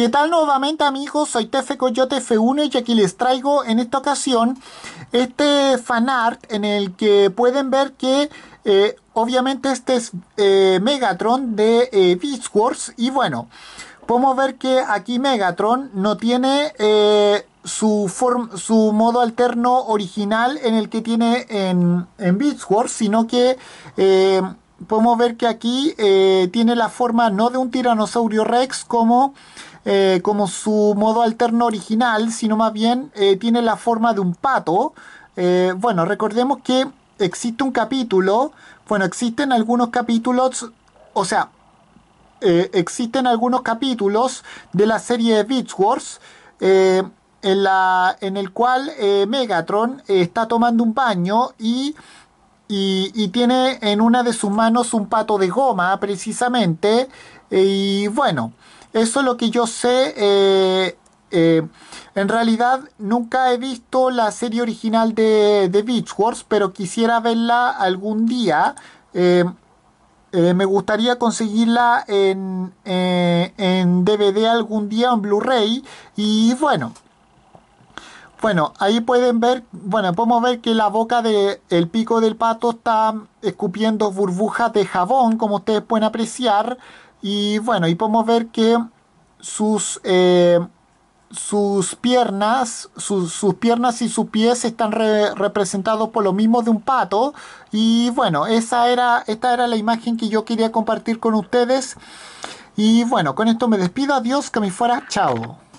¿Qué tal nuevamente amigos? Soy Tefe Coyote F1 y aquí les traigo en esta ocasión este fanart en el que pueden ver que eh, obviamente este es eh, Megatron de eh, Beast Wars y bueno, podemos ver que aquí Megatron no tiene eh, su, su modo alterno original en el que tiene en, en Beast Wars, sino que podemos ver que aquí eh, tiene la forma no de un tiranosaurio rex como, eh, como su modo alterno original, sino más bien eh, tiene la forma de un pato. bueno, recordemos que existe un capítulo, bueno, existen algunos capítulos, o sea, existen algunos capítulos de la serie Beach Wars. en, la, en el cual Megatron está tomando un baño y y, tiene en una de sus manos un pato de goma, precisamente. Y bueno, eso es lo que yo sé. Eh, eh, en realidad nunca he visto la serie original de, de Beach Wars, pero quisiera verla algún día. Eh, me gustaría conseguirla en, en DVD algún día en Blu-ray. Y bueno, bueno, ahí pueden ver, bueno, podemos ver que la boca del el pico del pato está escupiendo burbujas de jabón, como ustedes pueden apreciar. Y bueno, y podemos ver que sus, eh, sus piernas, sus piernas y sus pies están representados por lo mismo de un pato. Y bueno, esa era, esta era la imagen que yo quería compartir con ustedes. Y bueno, con esto me despido. Adiós, que me fuera. Chao.